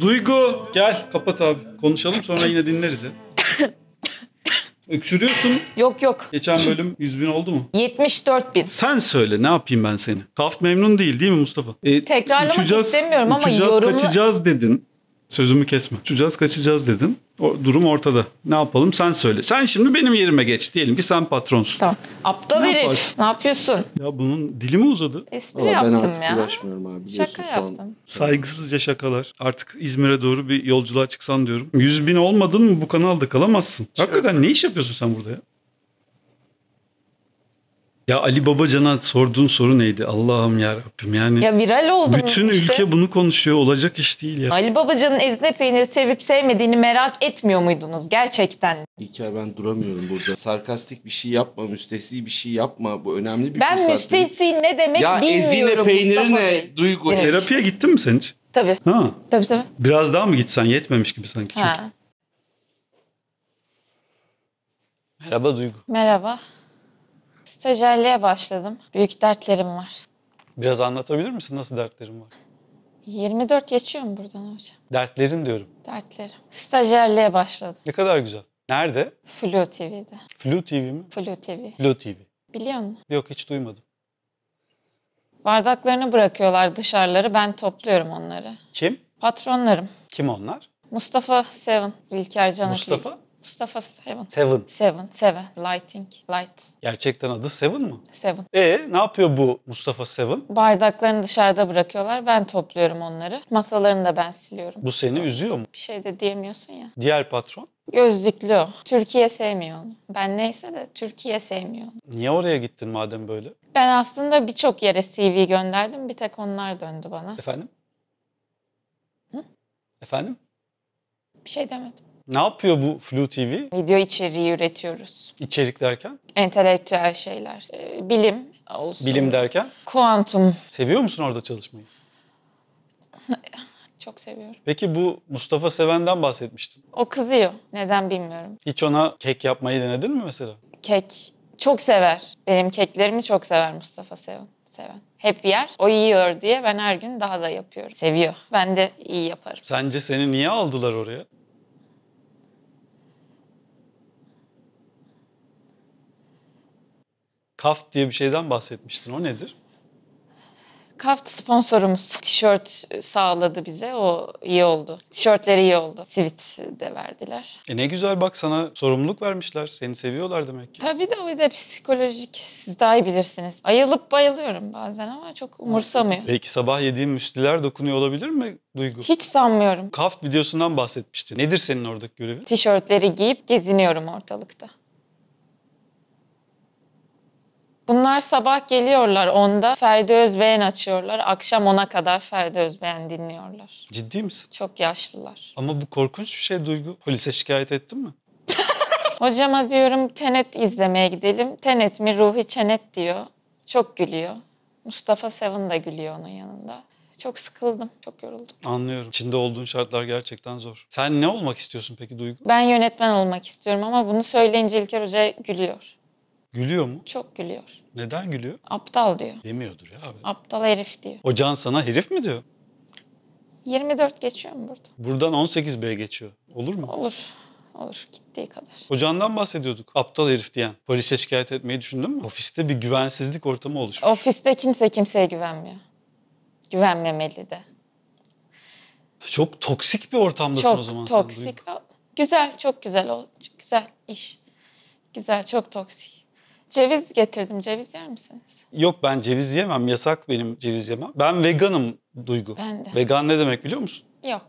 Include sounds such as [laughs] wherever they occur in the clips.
Duygu gel kapat abi. Konuşalım sonra yine dinleriz ya. [coughs] Öksürüyorsun. Yok yok. Geçen bölüm 100 bin oldu mu? 74 bin. Sen söyle ne yapayım ben seni. Kaft memnun değil değil mi Mustafa? E, Tekrarlamak uçacağız, istemiyorum ama uçacağız, yorumu... kaçacağız dedin. Sözümü kesme. Uçacağız kaçacağız dedin. O durum ortada. Ne yapalım sen söyle. Sen şimdi benim yerime geç. Diyelim Bir sen patronsun. Tamam. Aptal ne herif. Ne yapıyorsun? Ya bunun dili mi uzadı? Espri Valla yaptım ben artık ya. uğraşmıyorum abi. Şaka yaptım. Son... Saygısızca şakalar. Artık İzmir'e doğru bir yolculuğa çıksan diyorum. 100 bin olmadın mı bu kanalda kalamazsın. Hakikaten ne iş yapıyorsun sen burada ya? Ya Ali Babacan'a sorduğun soru neydi? Allah'ım ya Rabbim yani. Ya viral oldu. Bütün işte. ülke bunu konuşuyor. Olacak iş değil ya. Ali Babacan'ın ezine peyniri sevip sevmediğini merak etmiyor muydunuz gerçekten? İlker ben duramıyorum burada. Sarkastik bir şey yapma, müstehsi bir şey yapma. Bu önemli bir ben fırsat. Ben müstehsi ne demek ya bilmiyorum. Ya ezine peyniri Mustafa ne Bey. duygu? Evet. Terapiye gittin mi sen hiç? Tabii. Ha. Tabii tabii. Biraz daha mı gitsen yetmemiş gibi sanki çünkü. Ha. Merhaba Duygu. Merhaba. Stajyerliğe başladım. Büyük dertlerim var. Biraz anlatabilir misin? Nasıl dertlerin var? 24 geçiyor mu buradan hocam? Dertlerin diyorum. Dertlerim. Stajyerliğe başladım. Ne kadar güzel. Nerede? Flu TV'de. Flu TV mi? Flu TV. Flu TV. Biliyor musun? Yok hiç duymadım. Bardaklarını bırakıyorlar dışarıları. Ben topluyorum onları. Kim? Patronlarım. Kim onlar? Mustafa Seven, İlker Caner. Mustafa? Mustafa Seven. Seven. Seven. Seven. Lighting. Light. Gerçekten adı Seven mı? Seven. E ne yapıyor bu Mustafa Seven? Bardaklarını dışarıda bırakıyorlar. Ben topluyorum onları. Masalarını da ben siliyorum. Bu seni üzüyor mu? Bir şey de diyemiyorsun ya. Diğer patron? Gözlüklü Türkiye sevmiyor onu. Ben neyse de Türkiye sevmiyor onu. Niye oraya gittin madem böyle? Ben aslında birçok yere CV gönderdim. Bir tek onlar döndü bana. Efendim? Hı? Efendim? Bir şey demedim. Ne yapıyor bu Flu TV? Video içeriği üretiyoruz. İçerik derken? Entelektüel şeyler. Ee, bilim olsun. Bilim derken? Kuantum. Seviyor musun orada çalışmayı? [laughs] Çok seviyorum. Peki bu Mustafa Seven'den bahsetmiştin. O kızıyor. Neden bilmiyorum. Hiç ona kek yapmayı denedin mi mesela? Kek. Çok sever. Benim keklerimi çok sever Mustafa Seven. Seven. Hep yer. O yiyor diye ben her gün daha da yapıyorum. Seviyor. Ben de iyi yaparım. Sence seni niye aldılar oraya? Kaft diye bir şeyden bahsetmiştin. O nedir? Kaft sponsorumuz tişört sağladı bize. O iyi oldu. Tişörtleri iyi oldu. Sivit de verdiler. E ne güzel bak sana sorumluluk vermişler. Seni seviyorlar demek ki. Tabii de o da psikolojik. Siz daha iyi bilirsiniz. Ayılıp bayılıyorum bazen ama çok umursamıyor. Belki sabah yediğim müsliler dokunuyor olabilir mi Duygu? Hiç sanmıyorum. Kaft videosundan bahsetmiştin. Nedir senin oradaki görevin? Tişörtleri giyip geziniyorum ortalıkta. Bunlar sabah geliyorlar onda. Ferdi Özbeğen açıyorlar. Akşam ona kadar Ferdi Özbeğen dinliyorlar. Ciddi misin? Çok yaşlılar. Ama bu korkunç bir şey Duygu. Polise şikayet ettin mi? [laughs] Hocama diyorum Tenet izlemeye gidelim. Tenet mi Ruhi Çenet diyor. Çok gülüyor. Mustafa Seven de gülüyor onun yanında. Çok sıkıldım, çok yoruldum. Anlıyorum. Çin'de olduğun şartlar gerçekten zor. Sen ne olmak istiyorsun peki Duygu? Ben yönetmen olmak istiyorum ama bunu söyleyince İlker Hoca gülüyor. Gülüyor mu? Çok gülüyor. Neden gülüyor? Aptal diyor. Demiyordur ya abi. Aptal herif diyor. O can sana herif mi diyor? 24 geçiyor mu burada? Buradan 18B geçiyor. Olur mu? Olur. Olur gittiği kadar. Hocandan bahsediyorduk. Aptal herif diyen. Polise şikayet etmeyi düşündün mü? Ofiste bir güvensizlik ortamı oluşmuş. Ofiste kimse kimseye güvenmiyor. Güvenmemeli de. Çok toksik bir ortamdasın çok o zaman. Çok toksik. Güzel, çok güzel. O, güzel iş. Güzel, çok toksik. Ceviz getirdim. Ceviz yer misiniz? Yok ben ceviz yemem. Yasak benim ceviz yemem. Ben veganım Duygu. Ben de. Vegan ne demek biliyor musun? Yok.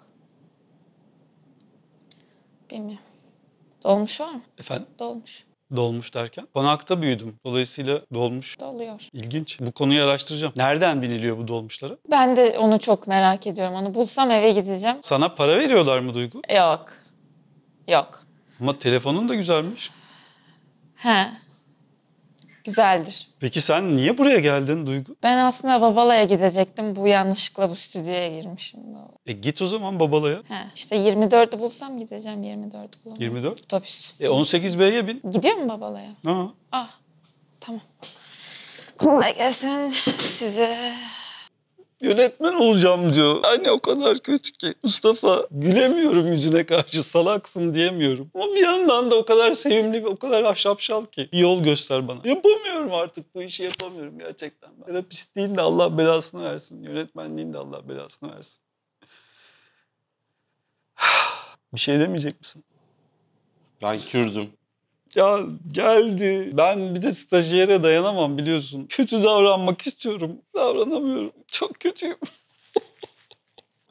Bilmiyorum. Dolmuş var mı? Efendim? Dolmuş. Dolmuş derken? Konakta büyüdüm. Dolayısıyla dolmuş. Doluyor. İlginç. Bu konuyu araştıracağım. Nereden biniliyor bu dolmuşları? Ben de onu çok merak ediyorum. Onu bulsam eve gideceğim. Sana para veriyorlar mı Duygu? Yok. Yok. Ama telefonun da güzelmiş. He güzeldir. Peki sen niye buraya geldin Duygu? Ben aslında Babala'ya gidecektim. Bu yanlışlıkla bu stüdyoya girmişim. E git o zaman Babala'ya. İşte işte 24'ü bulsam gideceğim 24'ü bulamam. 24? Otobüs. E 18B'ye bin. Gidiyor mu Babala'ya? Ha. Ah tamam. Kolay gelsin size. Yönetmen olacağım diyor. Anne hani o kadar kötü ki. Mustafa gülemiyorum yüzüne karşı salaksın diyemiyorum. Ama bir yandan da o kadar sevimli ve o kadar ahşapşal ki. Bir yol göster bana. Yapamıyorum artık bu işi yapamıyorum gerçekten. Ben. Terapistliğin de Allah belasını versin. Yönetmenliğin de Allah belasını versin. [sighs] Bir şey demeyecek misin? Ben kürdüm. Ya geldi. Ben bir de stajyere dayanamam biliyorsun. Kötü davranmak istiyorum. Davranamıyorum. Çok kötüyüm.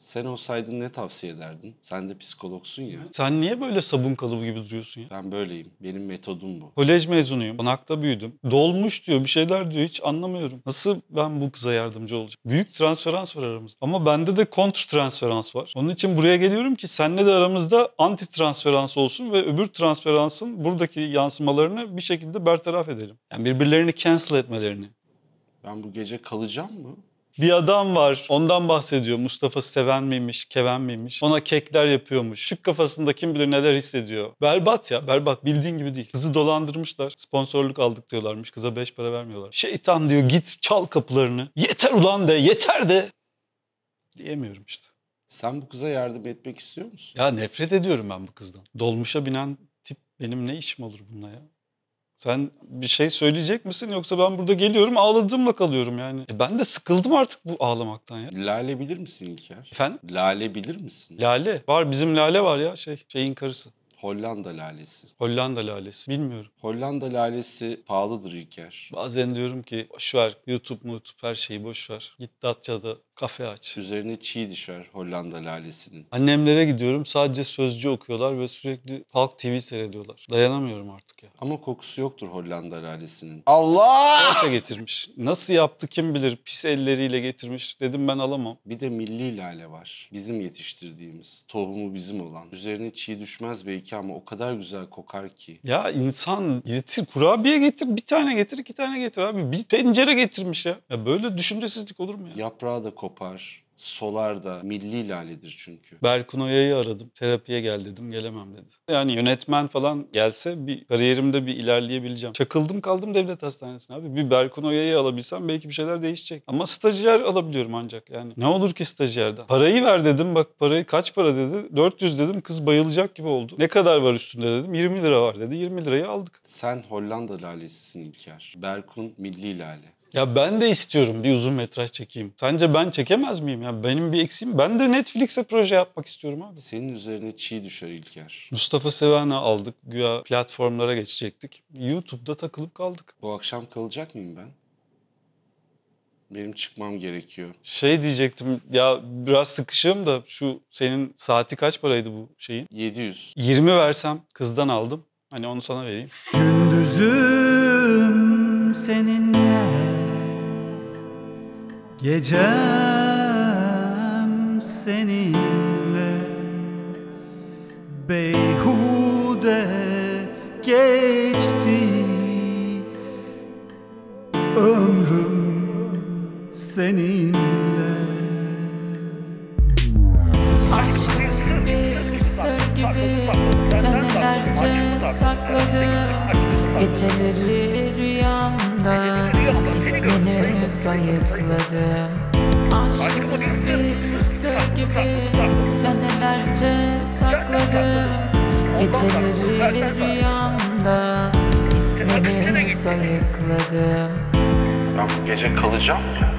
Sen olsaydın ne tavsiye ederdin? Sen de psikologsun ya. Sen niye böyle sabun kalıbı gibi duruyorsun ya? Ben böyleyim. Benim metodum bu. Kolej mezunuyum. Konakta büyüdüm. Dolmuş diyor bir şeyler diyor hiç anlamıyorum. Nasıl ben bu kıza yardımcı olacağım? Büyük transferans var aramızda. Ama bende de kontr transferans var. Onun için buraya geliyorum ki senle de aramızda anti transferans olsun ve öbür transferansın buradaki yansımalarını bir şekilde bertaraf edelim. Yani birbirlerini cancel etmelerini. Ben bu gece kalacağım mı? Bir adam var ondan bahsediyor. Mustafa seven miymiş, keven miymiş? Ona kekler yapıyormuş. Şık kafasında kim bilir neler hissediyor. Berbat ya berbat bildiğin gibi değil. Kızı dolandırmışlar. Sponsorluk aldık diyorlarmış. Kıza beş para vermiyorlar. Şeytan diyor git çal kapılarını. Yeter ulan de yeter de. Diyemiyorum işte. Sen bu kıza yardım etmek istiyor musun? Ya nefret ediyorum ben bu kızdan. Dolmuşa binen tip benim ne işim olur bununla ya? Sen bir şey söyleyecek misin yoksa ben burada geliyorum ağladığımla kalıyorum yani. E ben de sıkıldım artık bu ağlamaktan ya. Lale bilir misin İlker? Efendim? Lale bilir misin? Lale var bizim Lale var ya şey şeyin karısı. Hollanda lalesi. Hollanda lalesi. Bilmiyorum. Hollanda lalesi pahalıdır İlker. Bazen diyorum ki boşver ver YouTube, YouTube her şeyi boşver ver. Git Datça'da Kafe aç. Üzerine çiğ düşer Hollanda lalesinin. Annemlere gidiyorum sadece sözcü okuyorlar ve sürekli Halk TV seyrediyorlar. Dayanamıyorum artık ya. Ama kokusu yoktur Hollanda lalesinin. Allah! Kaça getirmiş. Nasıl yaptı kim bilir pis elleriyle getirmiş. Dedim ben alamam. Bir de milli lale var. Bizim yetiştirdiğimiz. Tohumu bizim olan. Üzerine çiğ düşmez belki ama o kadar güzel kokar ki. Ya insan getir kurabiye getir bir tane getir iki tane getir abi. Bir pencere getirmiş ya. Ya böyle düşüncesizlik olur mu ya? Yaprağı da kokar kopar. Solar da milli laledir çünkü. Berkunoya'yı aradım. Terapiye gel dedim. Gelemem dedi. Yani yönetmen falan gelse bir kariyerimde bir ilerleyebileceğim. Çakıldım kaldım devlet hastanesine abi. Bir Berkunoya'yı alabilsem belki bir şeyler değişecek. Ama stajyer alabiliyorum ancak yani. Ne olur ki stajyerden? Parayı ver dedim. Bak parayı kaç para dedi. 400 dedim. Kız bayılacak gibi oldu. Ne kadar var üstünde dedim. 20 lira var dedi. 20 lirayı aldık. Sen Hollanda lalesisin İlker. Berkun milli lale. Ya ben de istiyorum bir uzun metraj çekeyim. Sence ben çekemez miyim? Ya benim bir eksiğim. Ben de Netflix'e proje yapmak istiyorum abi. Senin üzerine çiğ düşer İlker. Mustafa Seven'i aldık. Güya platformlara geçecektik. YouTube'da takılıp kaldık. Bu akşam kalacak mıyım ben? Benim çıkmam gerekiyor. Şey diyecektim ya biraz sıkışığım da şu senin saati kaç paraydı bu şeyin? 700. 20 versem kızdan aldım. Hani onu sana vereyim. Gündüzüm seninle Gecem seninle beyhude geçti Ömrüm seninle Aşk bir sır gibi Saatlerce sakladım Geceleri rüyamda ismini sayıkladım Aşkımı bir söz gibi senelerce sakladım Geceleri rüyamda ismini sayıkladım Ben gece kalacağım ya